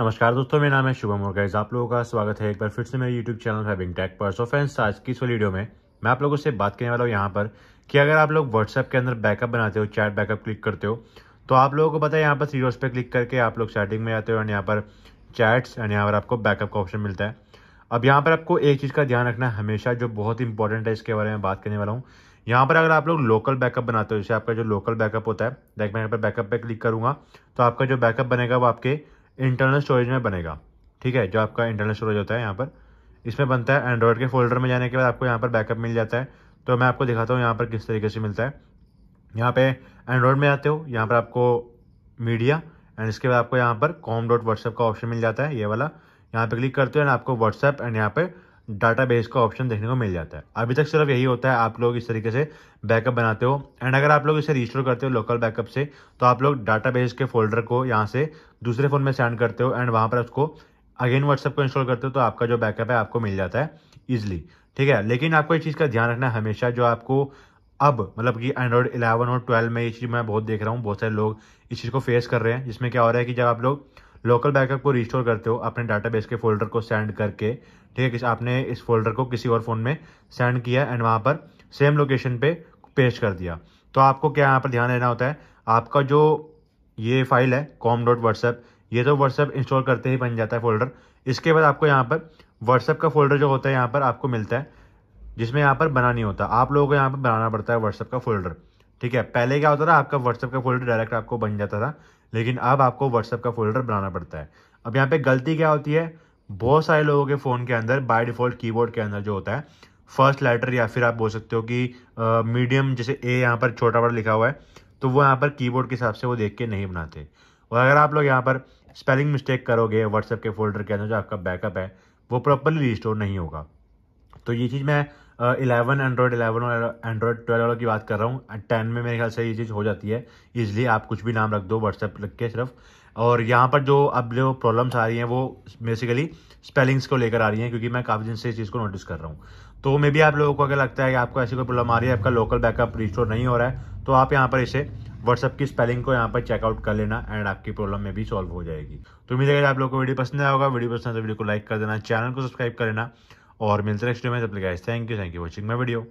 नमस्कार दोस्तों मेरा नाम है शुभम और गाइज आप लोगों का स्वागत है एक बार फिर से मेरे YouTube चैनल हैविंग टेक पर सो फ्रेंड्स आज की इस वीडियो में मैं आप लोगों से बात करने वाला हूँ यहाँ पर कि अगर आप लोग WhatsApp के अंदर बैकअप बनाते हो चैट बैकअप क्लिक करते हो तो आप लोगों को पता है यहाँ पर सीरोज पर क्लिक करके आप लोग चैटिंग में आते हो एंड यहाँ पर चैट्स एंड यहाँ पर आपको बैकअप का ऑप्शन मिलता है अब यहाँ पर आपको एक चीज़ का ध्यान रखना है हमेशा जो बहुत इंपॉर्टेंट है इसके बारे में बात करने वाला हूँ यहाँ पर अगर आप लोग लोकल बैकअप बनाते हो जैसे आपका जो लोकल बैकअप होता है देख मैं यहाँ पर बैकअप पे क्लिक करूँगा तो आपका जो बैकअप बनेगा वो आपके इंटरनल स्टोरेज में बनेगा ठीक है जो आपका इंटरनल स्टोरेज होता है यहाँ पर इसमें बनता है एंड्रॉयड के फोल्डर में जाने के बाद आपको यहाँ पर बैकअप मिल जाता है तो मैं आपको दिखाता हूँ यहाँ पर किस तरीके से मिलता है यहाँ पे एंड्रॉयड में आते हो यहाँ पर आपको मीडिया एंड इसके बाद आपको यहाँ पर कॉम डॉट व्हाट्सएप का ऑप्शन मिल जाता है ये वाला यहाँ पे क्लिक करते हो एंड आपको व्हाट्सएप एंड यहाँ पे डाटाबेस का ऑप्शन देखने को मिल जाता है अभी तक सिर्फ यही होता है आप लोग इस तरीके से बैकअप बनाते हो एंड अगर आप लोग इसे रिस्टोर करते हो लोकल बैकअप से तो आप लोग डाटाबेस के फोल्डर को यहाँ से दूसरे फ़ोन में सेंड करते हो एंड वहाँ पर उसको अगेन व्हाट्सअप को इंस्टॉल करते हो तो आपका जो बैकअप है आपको मिल जाता है ईजिली ठीक है लेकिन आपको इस चीज़ का ध्यान रखना है हमेशा जो आपको अब मतलब कि एंड्रॉयड इलेवन और ट्वेल्व में ये चीज़ मैं बहुत देख रहा हूँ बहुत सारे लोग इस चीज़ को फेस कर रहे हैं जिसमें क्या हो रहा है कि जब आप लोग लोकल बैकअप को रिस्टोर करते हो अपने डाटाबेस के फोल्डर को सेंड करके ठीक है आपने इस फोल्डर को किसी और फ़ोन में सेंड किया एंड वहाँ पर सेम लोकेशन पे पेश कर दिया तो आपको क्या यहाँ पर ध्यान देना होता है आपका जो ये फाइल है कॉम डॉट व्हाट्सएप ये तो व्हाट्सएप इंस्टॉल करते ही बन जाता है फोल्डर इसके बाद आपको यहाँ पर व्हाट्सएप का फोल्डर जो होता है यहाँ पर आपको मिलता है जिसमें यहाँ पर बना नहीं होता आप लोगों को यहाँ पर बनाना पड़ता है व्हाट्सएप का फोल्डर ठीक है पहले क्या होता था आपका व्हाट्सएप का फोल्डर डायरेक्ट आपको बन जाता था लेकिन अब आपको व्हाट्सअप का फोल्डर बनाना पड़ता है अब यहाँ पे गलती क्या होती है बहुत सारे लोगों के फ़ोन के अंदर बाय डिफ़ॉल्ट कीबोर्ड के अंदर जो होता है फर्स्ट लेटर या फिर आप बोल सकते हो कि मीडियम जैसे ए यहाँ पर छोटा बड़ा लिखा हुआ है तो वो यहाँ पर कीबोर्ड के हिसाब से वो देख के नहीं बनाते और अगर आप लोग यहाँ पर स्पेलिंग मिस्टेक करोगे व्हाट्सएप के फोल्डर के अंदर जो आपका बैकअप है वो प्रॉपरली रिस्टोर नहीं होगा तो ये चीज़ मैं इलेवन एंड्रॉयड इलेवन और एंड्रॉयड ट्वेल्व वालों की बात कर रहा हूँ टेन में मेरे ख्याल से ये चीज़ हो जाती है ईजिली आप कुछ भी नाम रख दो व्हाट्सएप रख के सिर्फ और यहाँ पर जो अब जो प्रॉब्लम्स आ रही हैं वो बेसिकली स्पेलिंग्स को लेकर आ रही हैं क्योंकि मैं काफ़ी दिन से इस चीज़ को नोटिस कर रहा हूँ तो मे बी आप लोगों को अगर लगता है कि आपको ऐसी कोई प्रॉब्लम आ रही है आपका लोकल बैकअप रिस्टोर नहीं हो रहा है तो आप यहाँ पर इसे व्हाट्सअप की स्पेलिंग को यहाँ पर चेकआउट कर लेना एंड आपकी प्रॉब्लम में भी सॉल्व हो जाएगी तो उम्मीद है आप लोग को वीडियो पसंद आएगा वीडियो पसंद है तो वीडियो को लाइक कर देना चैनल को सब्सक्राइब कर लेना और मिलते नेक्स्ट में तब तक guys thank you thank you watching my video